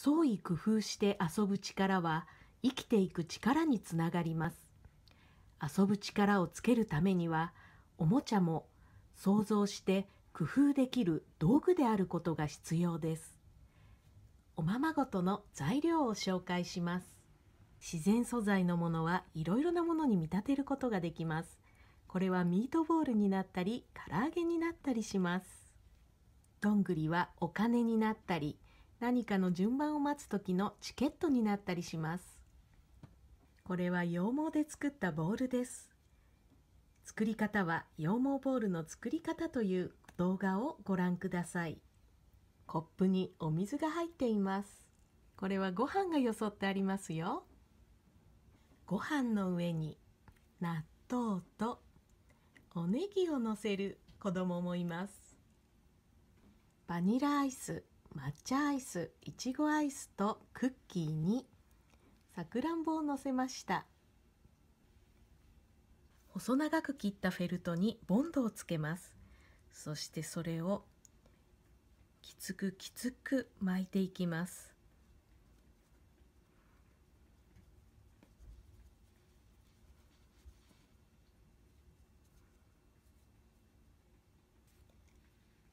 創意工夫して遊ぶ力は生きていく力につながります遊ぶ力をつけるためにはおもちゃも想像して工夫できる道具であることが必要ですおままごとの材料を紹介します自然素材のものはいろいろなものに見立てることができますこれはミートボールになったり唐揚げになったりしますどんぐりはお金になったり何かの順番を待つ時のチケットになったりします。これは羊毛で作ったボールです。作り方は羊毛ボールの作り方という動画をご覧ください。コップにお水が入っています。これはご飯がよそってありますよ。ご飯の上に納豆とおネギをのせる子供もいます。バニラアイス。抹茶アイスいちごアイスとクッキーにさくらんぼをのせました細長く切ったフェルトにボンドをつけますそしてそれをきつくきつく巻いていきます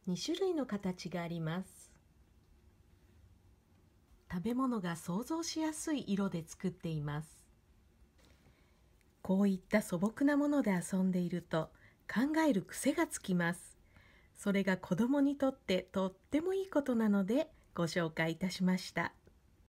2種類の形があります食べ物が想像しやすい色で作っていますこういった素朴なもので遊んでいると考える癖がつきますそれが子供にとってとってもいいことなのでご紹介いたしました。